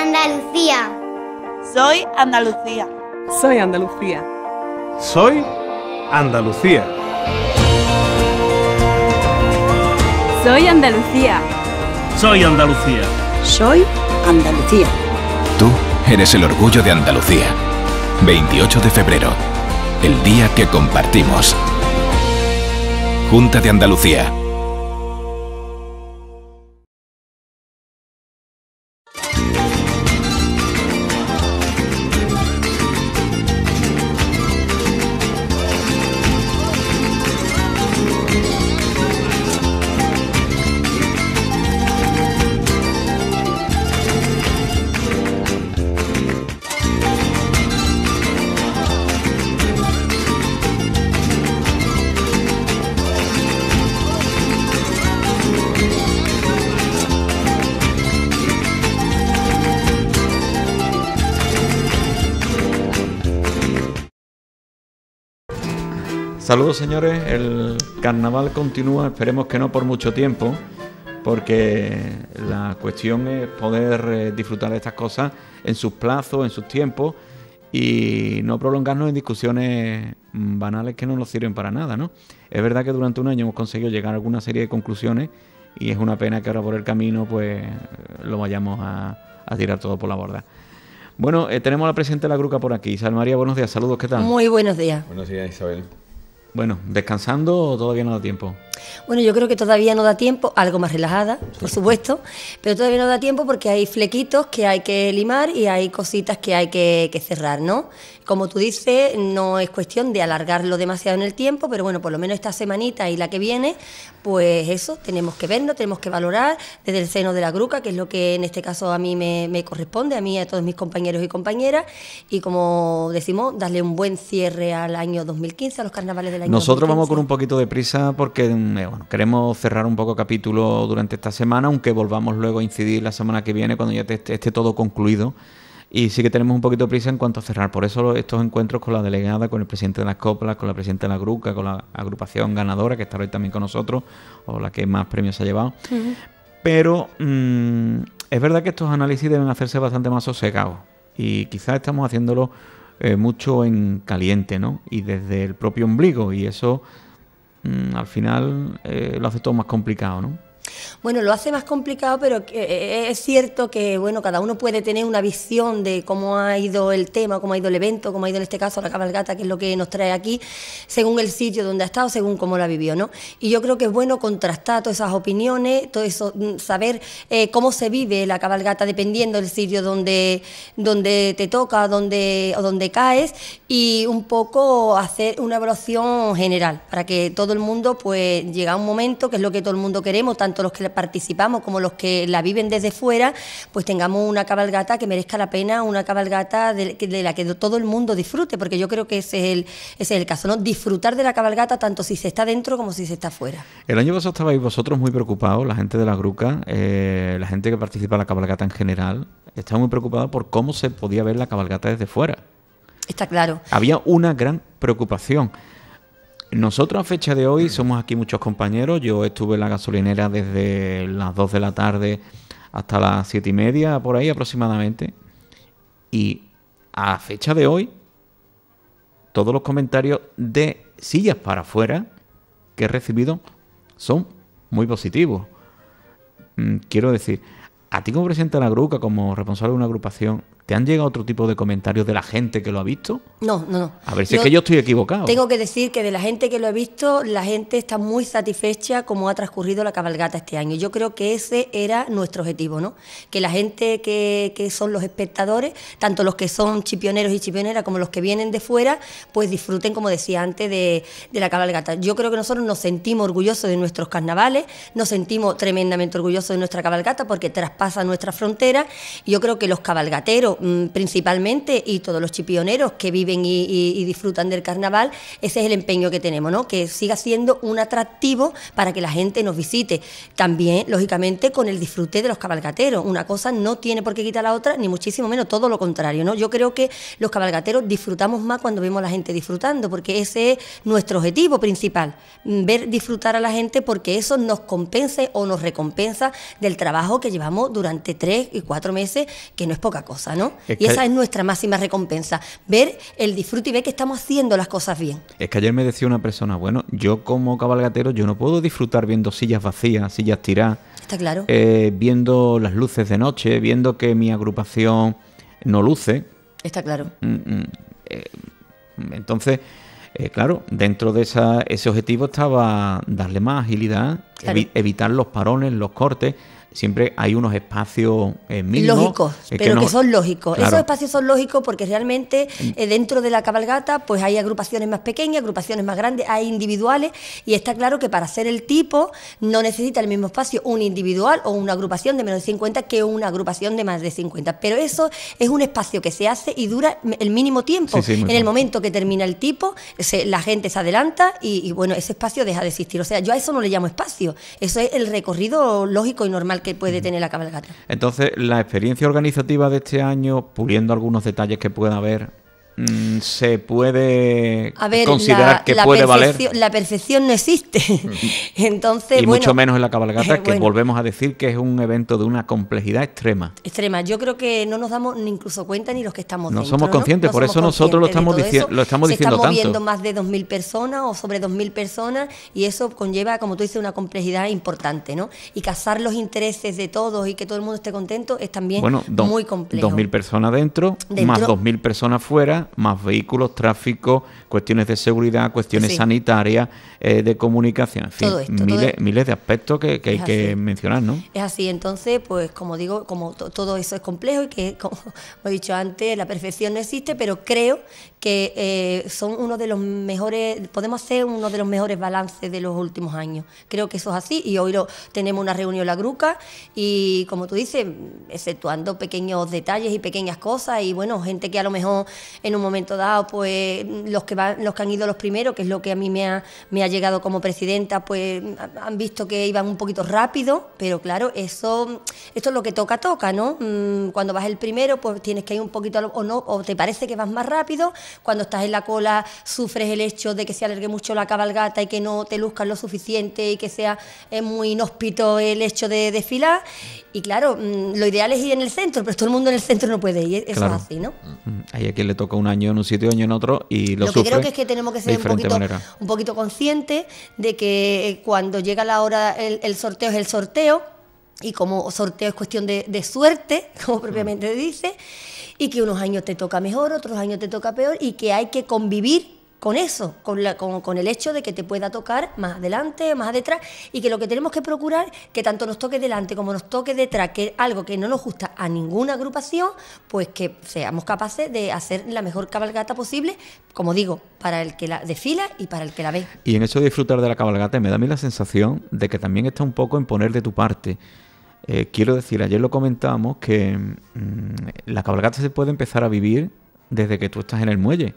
Andalucía. Soy Andalucía. Soy Andalucía. Soy Andalucía. Soy Andalucía. Soy Andalucía. Soy Andalucía. Tú eres el orgullo de Andalucía. 28 de febrero, el día que compartimos. Junta de Andalucía. Saludos señores, el carnaval continúa, esperemos que no por mucho tiempo, porque la cuestión es poder eh, disfrutar de estas cosas en sus plazos, en sus tiempos y no prolongarnos en discusiones mm, banales que no nos sirven para nada, ¿no? Es verdad que durante un año hemos conseguido llegar a alguna serie de conclusiones y es una pena que ahora por el camino pues lo vayamos a, tirar todo por la borda. Bueno, eh, tenemos a la presidenta de la Gruca por aquí. Isabel María, buenos días, saludos, ¿qué tal? Muy buenos días. Buenos días, Isabel. Bueno, descansando todavía no da tiempo. Bueno, yo creo que todavía no da tiempo, algo más relajada, por supuesto, pero todavía no da tiempo porque hay flequitos que hay que limar y hay cositas que hay que, cerrar, ¿no? Como tú dices, no es cuestión de alargarlo demasiado en el tiempo, pero bueno, por lo menos esta semanita y la que viene, pues eso, tenemos que verlo, tenemos que valorar desde el seno de la gruca, que es lo que en este caso a mí me, corresponde, a mí y a todos mis compañeros y compañeras, y como decimos, darle un buen cierre al año 2015, a los carnavales del año Nosotros vamos con un poquito de prisa porque mm, eh, queremos cerrar un poco capítulo durante esta semana, aunque volvamos luego a incidir la semana que viene cuando ya esté, todo concluido. Y sí que tenemos un poquito de prisa en cuanto a cerrar. Por eso estos encuentros con la delegada, con el presidente de las coplas, con la presidenta de la gruca, con la agrupación ganadora, que está hoy también con nosotros, o la que más premios ha llevado. Pero mm, es verdad que estos análisis deben hacerse bastante más sosegados. Y quizás estamos haciéndolo eh, mucho en caliente, ¿no? Y desde el propio ombligo. Y eso Mm, al final eh, lo hace todo más complicado, ¿no? Bueno, lo hace más complicado, pero eh, eh, es cierto que bueno, cada uno puede tener una visión de cómo ha ido el tema, cómo ha ido el evento, cómo ha ido en este caso la cabalgata, que es lo que nos trae aquí, según el sitio donde ha estado, según cómo la vivió, ¿no? Y yo creo que es bueno contrastar todas esas opiniones, todo eso, mm, saber eh, cómo se vive la cabalgata dependiendo del sitio donde, donde te toca, donde, o donde caes, y un poco hacer una evaluación general, para que todo el mundo pues llega a un momento que es lo que todo el mundo queremos, tanto los que participamos como los que la viven desde fuera, pues tengamos una cabalgata que merezca la pena, una cabalgata de, la que todo el mundo disfrute, porque yo creo que ese es, el, es el caso, ¿no? Disfrutar de la cabalgata tanto si se está dentro como si se está fuera. El año pasado estabais vosotros muy preocupados, la gente de la Gruca, eh, la gente que participa en la cabalgata en general, estaba muy preocupada por cómo se podía ver la cabalgata desde fuera. Está claro. Había una gran preocupación. Nosotros a fecha de hoy somos aquí muchos compañeros. Yo estuve en la gasolinera desde las 2 de la tarde hasta las 7 y media, por ahí aproximadamente. Y a fecha de hoy, todos los comentarios de sillas para afuera que he recibido son muy positivos. Mm, quiero decir, a ti como presidente de la gruca, como responsable de una agrupación, ¿Te han llegado otro tipo de comentarios de la gente que lo ha visto? No, no, no. A ver si es que yo estoy equivocado. Tengo que decir que de la gente que lo ha visto, la gente está muy satisfecha como ha transcurrido la cabalgata este año. Yo creo que ese era nuestro objetivo, ¿no? Que la gente que, son los espectadores, tanto los que son chipioneros y chipioneras como los que vienen de fuera, pues disfruten, como decía antes, de, la cabalgata. Yo creo que nosotros nos sentimos orgullosos de nuestros carnavales, nos sentimos tremendamente orgullosos de nuestra cabalgata porque traspasa nuestra frontera. Y yo creo que los cabalgateros Mm, principalmente y todos los chipioneros que viven y, disfrutan del carnaval, ese es el empeño que tenemos, ¿no? Que siga siendo un atractivo para que la gente nos visite. También, lógicamente, con el disfrute de los cabalgateros. Una cosa no tiene por qué quitar la otra, ni muchísimo menos, todo lo contrario, ¿no? Yo creo que los cabalgateros disfrutamos más cuando vemos a la gente disfrutando, porque ese es nuestro objetivo principal, mm, ver disfrutar a la gente porque eso nos compense o nos recompensa del trabajo que llevamos durante tres y cuatro meses, que no es poca cosa, ¿no? y esa es nuestra máxima recompensa, ver el disfrute y ver que estamos haciendo las cosas bien. Es que ayer me decía una persona, bueno, yo como cabalgatero, yo no puedo disfrutar viendo sillas vacías, sillas tiradas. Está claro. Eh, viendo las luces de noche, viendo que mi agrupación no luce. Está claro. Mm, mm, eh, entonces... Eh, claro, dentro de ese objetivo estaba darle más agilidad, evitar los parones, los cortes, siempre hay unos espacios eh, mínimos. Lógicos, eh, pero que, son lógicos. Esos espacios son lógicos porque realmente eh, dentro de la cabalgata pues hay agrupaciones más pequeñas, agrupaciones más grandes, hay individuales y está claro que para hacer el tipo no necesita el mismo espacio un individual o una agrupación de menos de 50 que una agrupación de más de 50. Pero eso es un espacio que se hace y dura el mínimo tiempo. en el momento que termina el tipo, la gente se adelanta y, y bueno, ese espacio deja de existir. O sea, yo a eso no le llamo espacio, eso es el recorrido lógico y normal que puede tener la cabalgata. Entonces, la experiencia organizativa de este año, puliendo algunos detalles que pueda haber, Mm, se puede considerar que la puede valer. La perfección no existe. Mm. Entonces, y mucho menos en la cabalgata, que volvemos a decir que es un evento de una complejidad extrema. Extrema. Yo creo que no nos damos ni incluso cuenta ni los que estamos no Somos conscientes, por eso nosotros lo estamos, diciendo lo estamos se diciendo más de 2.000 personas o sobre 2.000 personas y eso conlleva, como tú dices, una complejidad importante. ¿no? Y cazar los intereses de todos y que todo el mundo esté contento es también muy complejo. 2.000 personas dentro, dentro más 2.000 personas fuera más vehículos, tráfico, cuestiones de seguridad, cuestiones sanitarias, eh, de comunicación, en miles, de aspectos que, hay que mencionar, ¿no? Es así, entonces, pues como digo, como todo eso es complejo y que, como he dicho antes, la perfección no existe, pero creo que eh, son uno de los mejores, podemos hacer uno de los mejores balances de los últimos años. Creo que eso es así y hoy lo, tenemos una reunión la Gruca y como tú dices, exceptuando pequeños detalles y pequeñas cosas y bueno, gente que a lo mejor en un momento dado, pues los que, van, los que han ido los primeros, que es lo que a mí me ha, me ha llegado como presidenta, pues han visto que iban un poquito rápido, pero claro, eso, esto es lo que toca, toca, ¿no? Mm, cuando vas el primero, pues tienes que ir un poquito, o no, o te parece que vas más rápido, cuando estás en la cola sufres el hecho de que se alargue mucho la cabalgata y que no te luzcan lo suficiente y que sea eh, muy inhóspito el hecho de desfilar. Y claro, mm, lo ideal es ir en el centro, pero todo el mundo en el centro no puede ir, eso es así, ¿no? Mm. Hay a quien le toca un año en un sitio, un año en otro y lo, lo que creo que es que tenemos que ser un poquito, conscientes de que eh, cuando llega la hora, el, sorteo es el sorteo y como sorteo es cuestión de, suerte, como mm. propiamente dice, y que unos años te toca mejor, otros años te toca peor, y que hay que convivir con eso, con, el hecho de que te pueda tocar más adelante, más detrás, y que lo que tenemos que procurar, que tanto nos toque delante como nos toque detrás, que es algo que no nos gusta a ninguna agrupación, pues que seamos capaces de hacer la mejor cabalgata posible, como digo, para el que la desfila y para el que la ve. Y en eso de disfrutar de la cabalgata me da a mí la sensación de que también está un poco en poner de tu parte. Eh, quiero decir, ayer lo comentamos, que mm, la cabalgata se puede empezar a vivir desde que tú estás en el muelle.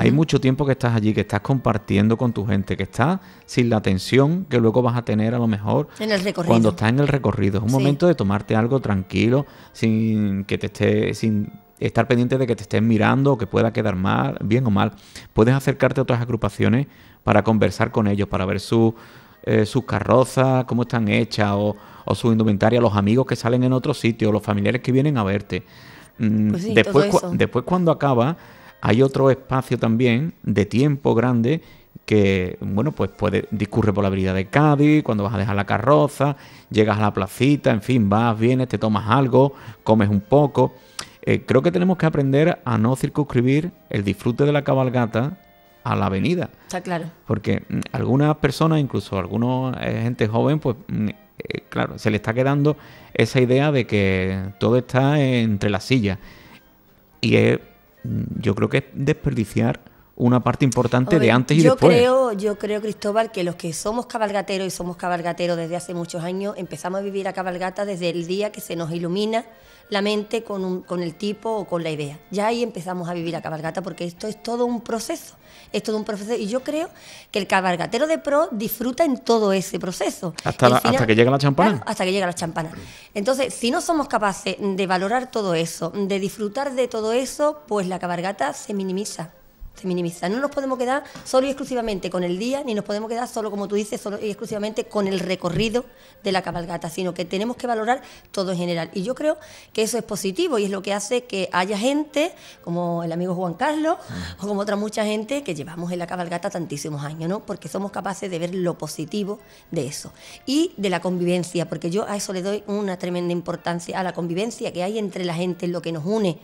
Hay mucho tiempo que estás allí, que estás compartiendo con tu gente, que estás sin la atención que luego vas a tener a lo mejor en el cuando estás en el recorrido. Es un momento de tomarte algo tranquilo, sin que te esté, sin estar pendiente de que te estén mirando o que pueda quedar mal, bien o mal. Puedes acercarte a otras agrupaciones para conversar con ellos, para ver eh, sus carrozas, cómo están hechas o, su indumentaria, los amigos que salen en otro sitio, los familiares que vienen a verte. Mm, pues después, después cuando acaba hay otro espacio también de tiempo grande que, bueno, pues puede, discurre por la avenida de Cádiz, cuando vas a dejar la carroza, llegas a la placita, en fin, vas, vienes, te tomas algo, comes un poco. Eh, creo que tenemos que aprender a no circunscribir el disfrute de la cabalgata a la avenida. Está claro. Porque mm, algunas personas, incluso algunos eh, gente joven, pues mm, eh, claro, se le está quedando esa idea de que todo está entre las sillas. Y es yo creo que es desperdiciar una parte importante de antes y yo después. Creo, yo creo, Cristóbal, que los que somos cabalgateros y somos cabalgateros desde hace muchos años, empezamos a vivir a cabalgata desde el día que se nos ilumina la mente con, un, con el tipo o con la idea. Ya ahí empezamos a vivir a cabalgata porque esto es todo un proceso. Es todo un proceso. Y yo creo que el cabalgatero de pro disfruta en todo ese proceso. Hasta, que llega la champana. hasta que llega la champana. Entonces, si no somos capaces de valorar todo eso, de disfrutar de todo eso, pues la cabalgata se minimiza no nos podemos quedar solo y exclusivamente con el día, ni nos podemos quedar solo, como tú dices, solo y exclusivamente con el recorrido de la cabalgata, sino que tenemos que valorar todo en general. Y yo creo que eso es positivo y es lo que hace que haya gente, como el amigo Juan Carlos, o como otra mucha gente que llevamos en la cabalgata tantísimos años, ¿no? Porque somos capaces de ver lo positivo de eso. Y de la convivencia, porque yo a eso le doy una tremenda importancia, a la convivencia que hay entre la gente, en lo que nos une,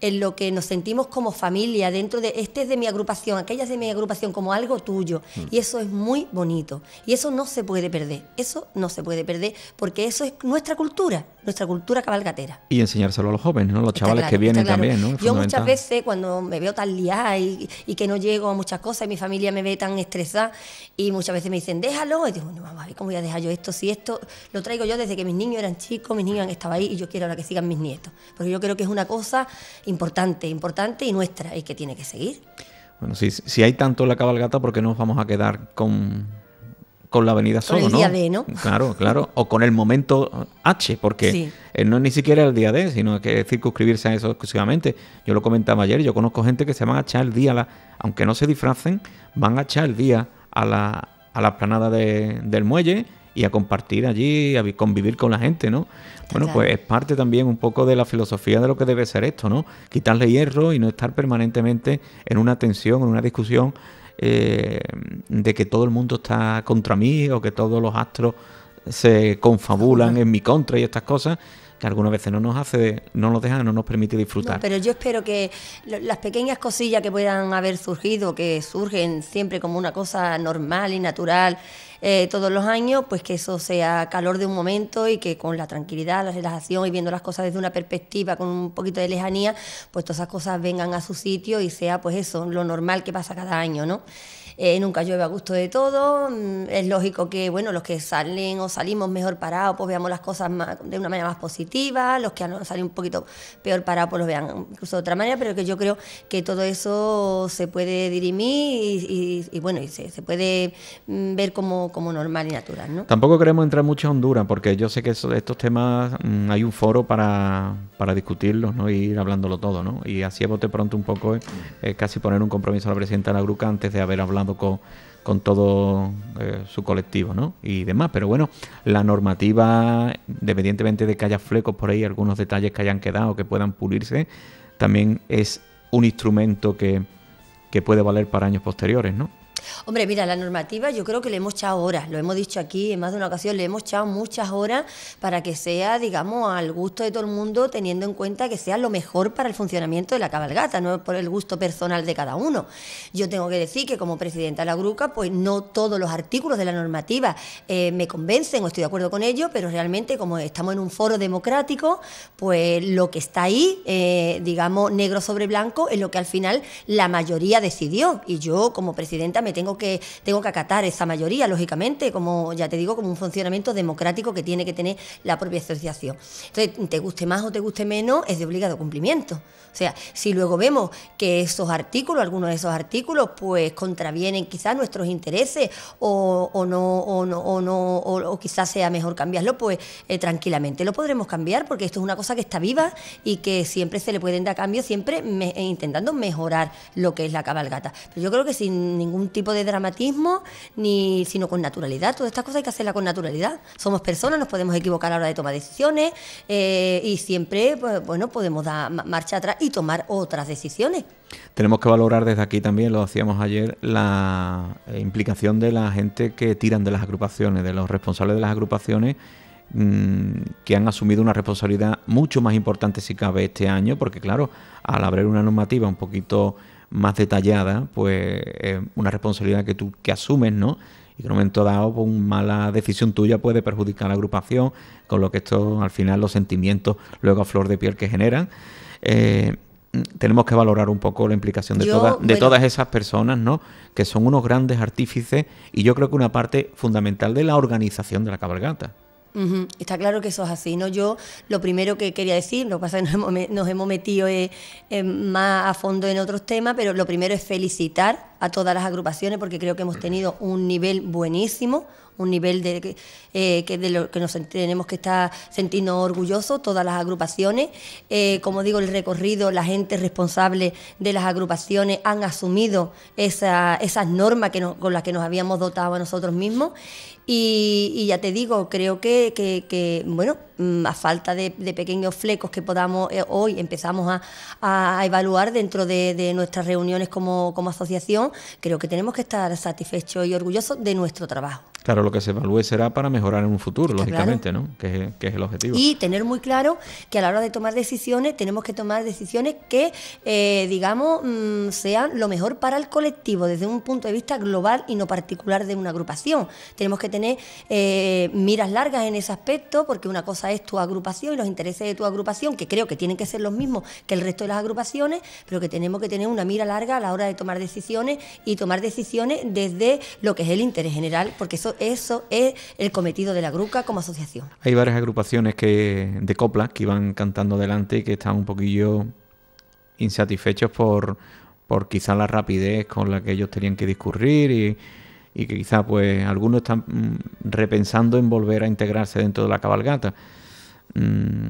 en lo que nos sentimos como familia, dentro de este de mi agrupación, aquella de mi agrupación como algo tuyo. Mm. Y eso es muy bonito. Y eso no se puede perder. Eso no se puede perder porque eso es nuestra cultura, nuestra cultura cabalgatera. Y enseñárselo a los jóvenes, ¿no? Los chavales que vienen también, Yo muchas veces cuando me veo tan liada y, que no llego a muchas cosas y mi familia me ve tan estresada y muchas veces me dicen, déjalo. Y digo, no, mamá, ¿cómo voy a dejar yo esto? Si esto lo traigo yo desde que mis niños eran chicos, mis niños estaban ahí y yo quiero ahora que sigan mis nietos. Porque yo creo que es una cosa importante, importante y nuestra y que tiene que seguir. Bueno, si, si hay tanto la cabalgata, ¿por qué nos vamos a quedar con, la avenida solo, el día D, ¿no? Claro, claro. O con el momento H, porque eh, no es ni siquiera el día D, sino que circunscribirse a eso exclusivamente. Yo lo comentaba ayer, yo conozco gente que se van a echar el día, a la, aunque no se disfracen, van a echar el día a la, a la planada del muelle y a compartir allí, a convivir con la gente, ¿no? Bueno, pues es parte también un poco de la filosofía de lo que debe ser esto, ¿no? Quitarle hierro y no estar permanentemente en una tensión, en una discusión eh, de que todo el mundo está contra mí o que todos los astros se confabulan en mi contra y estas cosas que algunas veces no nos hace, no nos deja, no nos permite disfrutar. pero yo espero que las pequeñas cosillas que puedan haber surgido, que surgen siempre como una cosa normal y natural, eh, todos los años, pues que eso sea calor de un momento y que con la tranquilidad, la relajación y viendo las cosas desde una perspectiva con un poquito de lejanía, pues todas esas cosas vengan a su sitio y sea pues eso, lo normal que pasa cada año, ¿no? Eh, nunca llueve a gusto de todo, mm, es lógico que, bueno, los que salen o salimos mejor parados, pues veamos las cosas de una manera más positiva, los que han salido un poquito peor parados, pues los vean incluso de otra manera, pero que yo creo que todo eso se puede dirimir y, bueno, se, puede mm, ver como, normal y natural, ¿no? Tampoco queremos entrar mucho a Honduras, porque yo sé que estos temas mm, hay un foro para, discutirlos, ¿no? Y ir hablándolo todo, ¿no? Y así a bote pronto un poco, eh, eh, casi poner un compromiso a la presidenta de la Gruca antes de haber hablado con, todo eh, su colectivo ¿no? y demás. Pero bueno, la normativa, independientemente de que haya flecos por ahí, algunos detalles que hayan quedado, que puedan pulirse, también es un instrumento que, que puede valer para años posteriores, ¿no? Hombre, mira, la normativa yo creo que le hemos echado horas, lo hemos dicho aquí en más de una ocasión, le hemos echado muchas horas para que sea, digamos, al gusto de todo el mundo, teniendo en cuenta que sea lo mejor para el funcionamiento de la cabalgata, no por el gusto personal de cada uno. Yo tengo que decir que como presidenta de la Gruca, pues no todos los artículos de la normativa eh, me convencen o estoy de acuerdo con ello, pero realmente como estamos en un foro democrático, pues lo que está ahí, eh, digamos, negro sobre blanco, es lo que al final la mayoría decidió. Y yo como presidenta me tengo que, tengo que acatar esa mayoría, lógicamente, como ya te digo, como un funcionamiento democrático que tiene que tener la propia asociación. Entonces, te guste más o te guste menos, es de obligado cumplimiento. O sea, si luego vemos que esos artículos, algunos de esos artículos, pues contravienen quizás nuestros intereses o, o no, o no, o no, o, quizás sea mejor cambiarlo, pues eh, tranquilamente lo podremos cambiar porque esto es una cosa que está viva y que siempre se le pueden dar cambio... siempre e intentando mejorar lo que es la cabalgata. Pero yo creo que sin ningún tipo tipo de dramatismo, ni, sino con naturalidad. Todas estas cosas hay que hacerlas con naturalidad. Somos personas, nos podemos equivocar a la hora de tomar decisiones eh, y siempre, pues, bueno, podemos dar marcha atrás y tomar otras decisiones. Tenemos que valorar desde aquí también, lo hacíamos ayer, la eh, implicación de la gente que tiran de las agrupaciones, de los responsables de las agrupaciones mm, que han asumido una responsabilidad mucho más importante si cabe este año, porque claro, al abrir una normativa un poquito más detallada, pues es una responsabilidad que tú que asumes, ¿no? Y que en un momento dado, pues, una mala decisión tuya puede perjudicar a la agrupación, con lo que esto, al final, los sentimientos luego a flor de piel que generan. Eh, tenemos que valorar un poco la implicación de, de todas esas personas, ¿no? Que son unos grandes artífices y yo creo que una parte fundamental de la organización de la cabalgata. Está claro que eso es así, ¿no? Yo lo primero que quería decir, lo pasa nos hemos, metido eh, más a fondo en otros temas, pero lo primero es felicitar a todas las agrupaciones porque creo que hemos tenido un nivel buenísimo, un nivel de, que eh, de lo que nos tenemos que estar sintiendo orgullosos, todas las agrupaciones. Eh, como digo, el recorrido, la gente responsable de las agrupaciones han asumido esas normas que con las que nos habíamos dotado a nosotros mismos y, ya te digo, creo que, bueno, mm, a falta de, pequeños flecos que podamos eh, hoy empezamos a, evaluar dentro de, nuestras reuniones como, asociación, creo que tenemos que estar satisfechos y orgullosos de nuestro trabajo. Claro, lo que se evalúe será para mejorar en un futuro, lógicamente, ¿no? Que es, el objetivo. Y tener muy claro que a la hora de tomar decisiones tenemos que tomar decisiones que, eh, digamos, mm, sean lo mejor para el colectivo desde un punto de vista global y no particular de una agrupación. Tenemos que tener eh, miras largas en ese aspecto, porque una cosa es tu agrupación y los intereses de tu agrupación, que creo que tienen que ser los mismos que el resto de las agrupaciones, pero que tenemos que tener una mira larga a la hora de tomar decisiones y tomar decisiones desde lo que es el interés general, porque eso, eso es el cometido de la gruca como asociación. Hay varias agrupaciones que, de coplas que iban cantando delante y que están un poquillo insatisfechos por, por quizá la rapidez con la que ellos tenían que discurrir y y que quizá pues algunos están mm, repensando en volver a integrarse dentro de la cabalgata. Mm,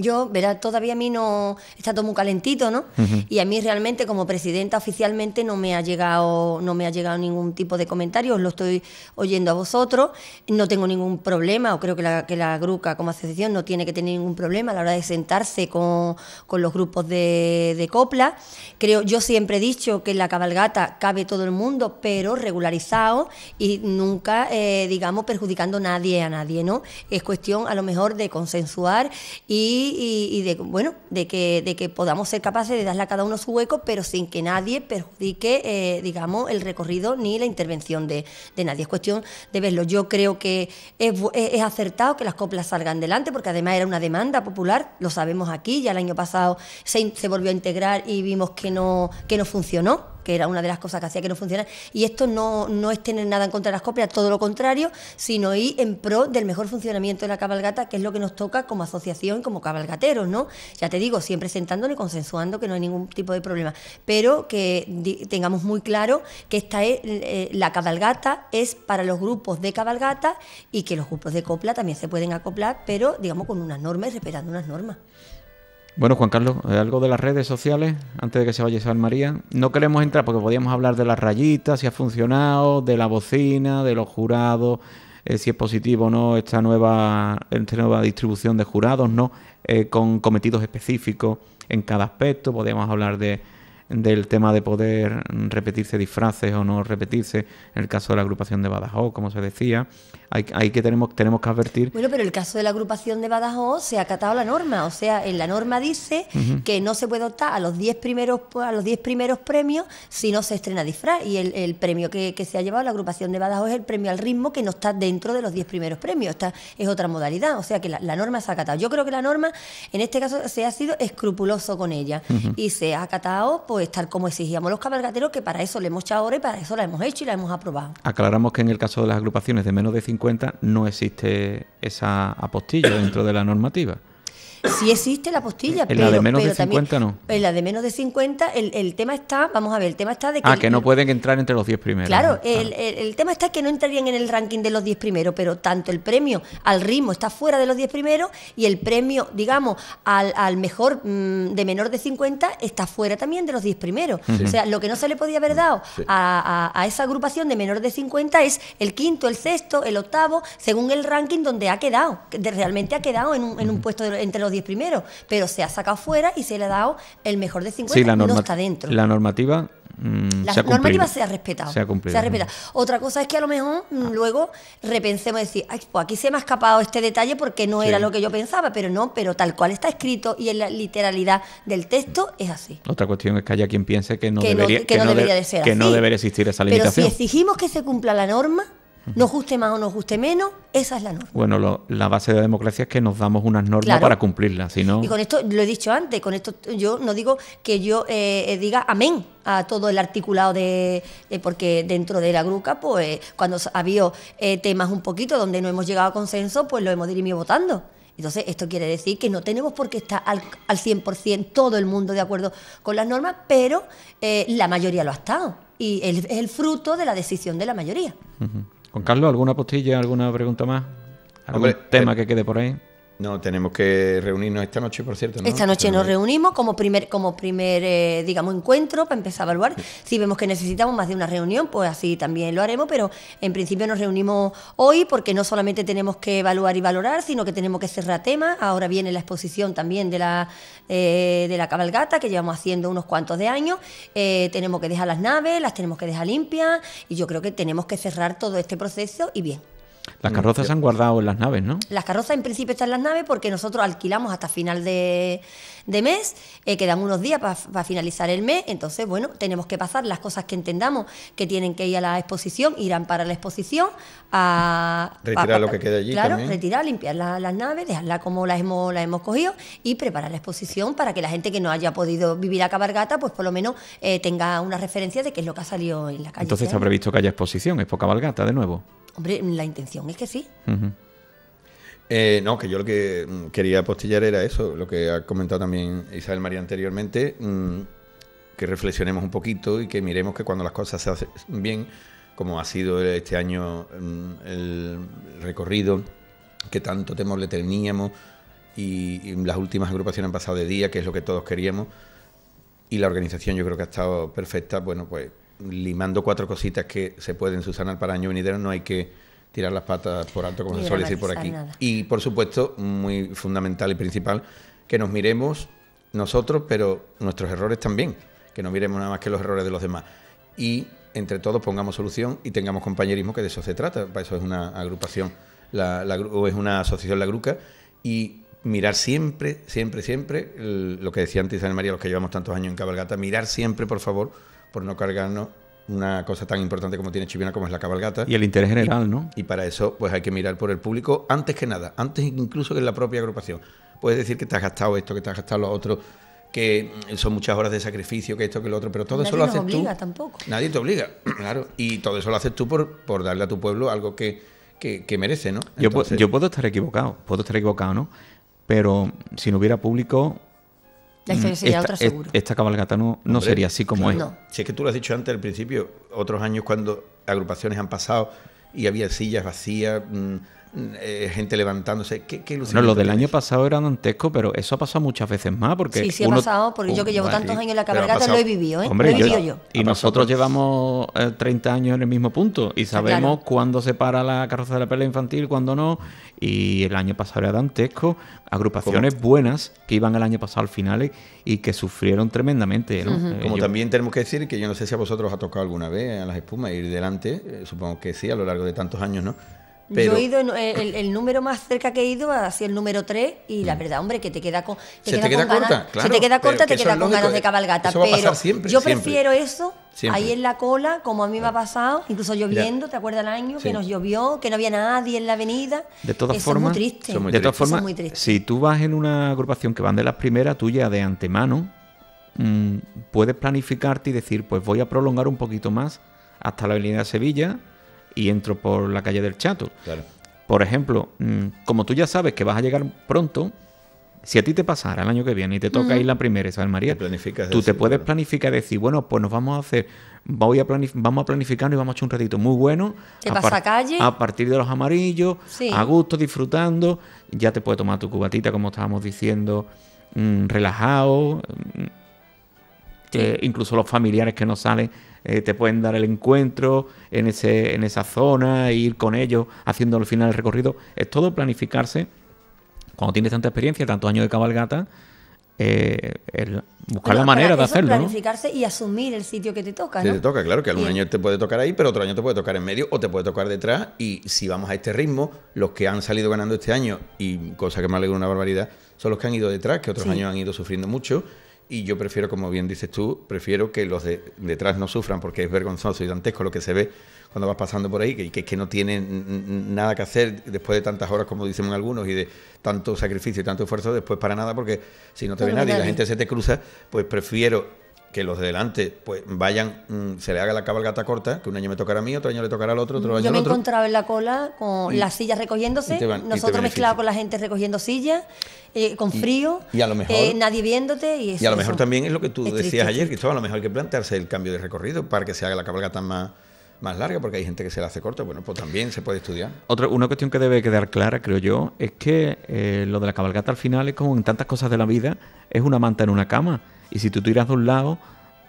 yo, verá, todavía a mí no está todo muy calentito, ¿no? Y a mí realmente como presidenta oficialmente no me ha llegado no me ha llegado ningún tipo de comentario, os lo estoy oyendo a vosotros, no tengo ningún problema, o creo que la, que la Gruca como asociación no tiene que tener ningún problema a la hora de sentarse con, con los grupos de, copla. Creo, yo siempre he dicho que la cabalgata cabe todo el mundo, pero regularizado y nunca, eh, digamos, perjudicando a nadie a nadie, ¿no? Es cuestión a lo mejor de consensuar y y, de, bueno, de que, de que podamos ser capaces de darle a cada uno su hueco, pero sin que nadie perjudique, eh, digamos, el recorrido ni la intervención de, de, nadie. Es cuestión de verlo. Yo creo que es, acertado que las coplas salgan delante, porque además era una demanda popular, lo sabemos aquí, ya el año pasado se, se volvió a integrar y vimos que no, que no funcionó que era una de las cosas que hacía que no funcionara. Y esto no, no es tener nada en contra de las coplas, todo lo contrario, sino ir en pro del mejor funcionamiento de la cabalgata, que es lo que nos toca como asociación, como cabalgateros, ¿no? Ya te digo, siempre sentándonos y consensuando que no hay ningún tipo de problema, pero que tengamos muy claro que esta es eh, la cabalgata es para los grupos de cabalgata y que los grupos de copla también se pueden acoplar, pero digamos con unas normas y respetando unas normas. Bueno, Juan Carlos, eh, algo de las redes sociales, antes de que se vaya San María. No queremos entrar porque podíamos hablar de las rayitas, si ha funcionado, de la bocina, de los jurados, eh, si es positivo o no esta nueva, esta nueva distribución de jurados, ¿no? Eh, con cometidos específicos en cada aspecto. Podríamos hablar de del tema de poder repetirse disfraces o no repetirse, en el caso de la agrupación de Badajoz, como se decía, hay, que tenemos, tenemos que advertir. Bueno, pero el caso de la agrupación de Badajoz se ha acatado la norma, o sea, en la norma dice que no se puede optar a los 10 primeros a los 10 primeros premios si no se estrena disfraz y el, premio que, se ha llevado la agrupación de Badajoz es el premio al ritmo que no está dentro de los 10 primeros premios, esta es otra modalidad, o sea que la, norma se ha acatado. Yo creo que la norma en este caso se ha sido escrupuloso con ella y se ha acatado por estar como exigíamos los cabalgateros, que para eso le hemos echado ahora y para eso la hemos hecho y la hemos aprobado. Aclaramos que en el caso de las agrupaciones de menos de 50 no existe esa apostilla dentro de la normativa. Sí existe la postilla, en pero, la de menos de 50 no. En la de menos de 50 el, el, tema está, vamos a ver, el tema está de que... Ah, que no pueden entrar entre los 10 primeros. Claro, ah. el, el, tema está que no entrarían en el ranking de los 10 primeros, pero tanto el premio al ritmo está fuera de los 10 primeros y el premio, digamos, al, al mejor mm, de menor de 50 está fuera también de los 10 primeros. O sea, lo que no se le podía haber dado a, esa agrupación de menor de 50 es el quinto, el sexto, el octavo, según el ranking donde ha quedado, que realmente ha quedado en un, en un puesto entre los 10 primero, pero se ha sacado fuera y se le ha dado el mejor de 50, sí, la no está dentro. La normativa mm, la se normativa se ha respetado. Se ha, cumplido, se ha respetado. Otra cosa es que a lo mejor mm, luego repensemos y decir, pues aquí se me ha escapado este detalle porque no era lo que yo pensaba, pero no, pero tal cual está escrito y en la literalidad del texto es así. Otra cuestión es que haya quien piense que no, debería, que no debería de ser que no debería existir esa limitación. Pero si exigimos que se cumpla la norma, nos guste más o nos guste menos, esa es la norma. Bueno, la base de la democracia es que nos damos unas normas para cumplirlas. Sino... Y con esto, lo he dicho antes, con esto yo no digo que yo eh, diga amén a todo el articulado de... Eh, porque dentro de la gruca, pues cuando ha habido eh, temas un poquito donde no hemos llegado a consenso, pues lo hemos dirimido votando. Entonces, esto quiere decir que no tenemos por qué estar al, 100% todo el mundo de acuerdo con las normas, pero la mayoría lo ha estado. Y es el, fruto de la decisión de la mayoría. Con Carlos, ¿alguna postilla, alguna pregunta más? ¿Algún tema eh, que quede por ahí? No, tenemos que reunirnos esta noche, por cierto. ¿no? Esta noche nos reunimos como primer, como primer eh, digamos, encuentro para empezar a evaluar. Si vemos que necesitamos más de una reunión, pues así también lo haremos, pero en principio nos reunimos hoy porque no solamente tenemos que evaluar y valorar, sino que tenemos que cerrar temas. Ahora viene la exposición también de la, eh, de la cabalgata, que llevamos haciendo unos cuantos de años. Eh, tenemos que dejar las naves, las tenemos que dejar limpias y yo creo que tenemos que cerrar todo este proceso y bien. Las carrozas se han guardado en las naves, ¿no? Las carrozas en principio están en las naves porque nosotros alquilamos hasta final de, de mes, eh, quedan unos días para finalizar el mes, entonces, bueno, tenemos que pasar las cosas que entendamos que tienen que ir a la exposición, irán para la exposición, a... Retirar lo que queda allí. Claro, retirar, limpiar las naves, dejarla como la hemos, las hemos cogido y preparar la exposición para que la gente que no haya podido vivir a cabalgata, pues por lo menos eh, tenga una referencia de qué es lo que ha salido en la calle. Entonces ha este previsto que haya exposición, es por cabalgata de nuevo. Hombre, la intención es que sí. Eh, no, que yo lo que mm, quería apostillar era eso, lo que ha comentado también Isabel María anteriormente, mm, que reflexionemos un poquito y que miremos que cuando las cosas se hacen bien, como ha sido este año mm, el recorrido que tanto temor le teníamos y, las últimas agrupaciones han pasado de día, que es lo que todos queríamos, y la organización yo creo que ha estado perfecta, bueno, pues limando cuatro cositas que se pueden subsanar para año venidero, no hay que tirar las patas por alto, como se suele decir por aquí. Y por supuesto, muy fundamental y principal, que nos miremos nosotros, pero nuestros errores también, que no miremos nada más que los errores de los demás. Y entre todos pongamos solución y tengamos compañerismo, que de eso se trata. Para eso es una agrupación, o es una asociación la Gruca. Y mirar siempre, siempre, siempre, lo que decía antes Ana María, los que llevamos tantos años en cabalgata, mirar siempre, por favor, por no cargarnos una cosa tan importante como tiene Chivina como es la cabalgata. Y el interés general, ¿no? Y para eso pues hay que mirar por el público antes que nada, antes incluso que en la propia agrupación. Puedes decir que te has gastado esto, que te has gastado lo otro, que son muchas horas de sacrificio, que esto, que lo otro, pero todo eso lo haces tú. Nadie te obliga, Tampoco. Nadie te obliga, claro. Y todo eso lo haces tú por, por darle a tu pueblo algo que, que, merece, ¿no? Yo, yo puedo estar equivocado, puedo estar equivocado, ¿no? Pero si no hubiera público, Mm, esta, cabalgata no, no sería así como es. Si es que tú lo has dicho antes al principio, otros años cuando agrupaciones han pasado y había sillas vacías, mm, eh, gente levantándose. ¿Qué, No, lo del año pasado era dantesco, pero eso ha pasado muchas veces más. Porque sí, sí ha pasado, porque yo que llevo oh, tantos años en la cabalgata lo he vivido, ¿eh? lo he vivido yo. Y nosotros llevamos 30 eh, años en el mismo punto y sabemos cuándo se para la carroza de la pelea infantil, cuándo no. Y el año pasado era dantesco. Agrupaciones buenas que iban el año pasado al final y que sufrieron tremendamente. Como también tenemos que decir que yo no sé si a vosotros os ha tocado alguna vez a las espumas ir delante, supongo que sí, a lo largo de tantos años, ¿no? Yo he ido, eh, el, número más cerca que he ido hacia el número 3 y la mm. verdad, hombre, que te queda con, corta, te queda corta, te queda con ganas de cabalgata. pero yo prefiero eso Ahí en la cola, como a mí me ha pasado, incluso lloviendo, ¿te acuerdas el año? Que nos llovió, que no había nadie en la avenida. De todas formas, triste. de todas formas, si tú vas en una agrupación que van de las primeras, tuya de antemano, mm, puedes planificarte y decir, pues voy a prolongar un poquito más hasta la avenida de Sevilla y entro por la calle del Chato. Por ejemplo, mm, como tú ya sabes que vas a llegar pronto, si a ti te pasara el año que viene y te toca ir la primera ¿sabes, María, tú te puedes planificar y decir, bueno, pues nos vamos a hacer, voy a vamos a planificarnos y vamos a echar un ratito muy bueno. a, calle. a partir de los amarillos, a gusto, disfrutando. Ya te puedes tomar tu cubatita, como estábamos diciendo, mm, relajado. Mm, que incluso los familiares que no salen eh, te pueden dar el encuentro en, ese, en esa zona, e ir con ellos haciendo al final el recorrido. Es todo planificarse. Cuando tienes tanta experiencia, tantos años de cabalgata, eh, buscar la manera de hacerlo. Planificarse y asumir el sitio que te toca. te toca, claro, que algún año te puede tocar ahí, pero otro año te puede tocar en medio o te puede tocar detrás. Y si vamos a este ritmo, los que han salido ganando este año, y cosa que me alegra una barbaridad, son los que han ido detrás, que otros años han ido sufriendo mucho y yo prefiero, como bien dices tú, prefiero que los de, detrás no sufran porque es vergonzoso y dantesco lo que se ve cuando vas pasando por ahí, que, que, que no tienen nada que hacer después de tantas horas, como dicen algunos, y de tanto sacrificio y tanto esfuerzo, después para nada, porque si no te ve nadie y la gente se te cruza, pues prefiero que los de delante pues vayan, mm, se le haga la cabalgata corta, que un año me tocará a mí, otro año le tocará al otro, otro año Yo me encontraba en la cola con las sillas recogiéndose, nosotros mezclados con la gente recogiendo sillas, eh, con frío, y, nadie viéndote. Y, a lo mejor eh, también es lo que tú decías ayer, ...que a lo mejor hay que plantearse el cambio de recorrido para que se haga la cabalgata más más larga porque hay gente que se la hace corta, bueno, pues también se puede estudiar. Otra, una cuestión que debe quedar clara, creo yo, es que eh, lo de la cabalgata al final es como en tantas cosas de la vida, es una manta en una cama y si tú tiras de un lado,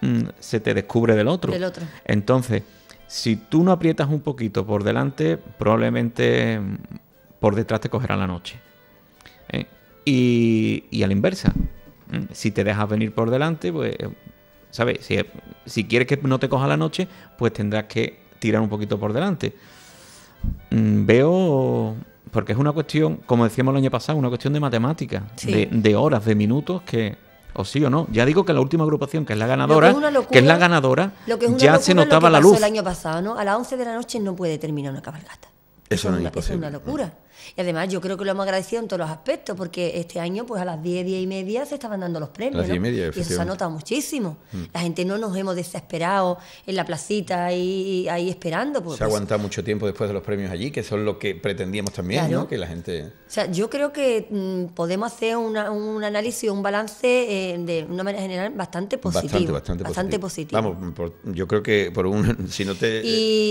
mm, se te descubre del otro. Del otro. Entonces, si tú no aprietas un poquito por delante, probablemente mm, por detrás te cogerá la noche. Eh, y, a la inversa, mm, si te dejas venir por delante, pues, eh, ¿sabes? Si, eh, si quieres que no te coja la noche, pues tendrás que tirar un poquito por delante. Veo porque es una cuestión, como decíamos el año pasado, una cuestión de matemáticas, de, de, horas, de minutos que, o sí o no. Ya digo que la última agrupación, que es la ganadora, que es, la ganadora, ya se notaba la luz. El año pasado, ¿no? A las 11 de la noche no puede terminar una cabalgata. Eso, no es, posible es una locura. Y además yo creo que lo hemos agradecido en todos los aspectos, porque este año pues a las 10, 10 y media se estaban dando los premios. y eso se ha notado muchísimo. Mm. La gente no nos hemos desesperado en la placita y, ahí esperando. Pues, se ha pues, aguantado mucho tiempo después de los premios allí, que son lo que pretendíamos también, ¿no? Que la gente... O sea, yo creo que mm, podemos hacer un análisis, un balance eh, de una manera general bastante positivo. Bastante, bastante, positivo. Vamos, yo creo que por un... Si no te...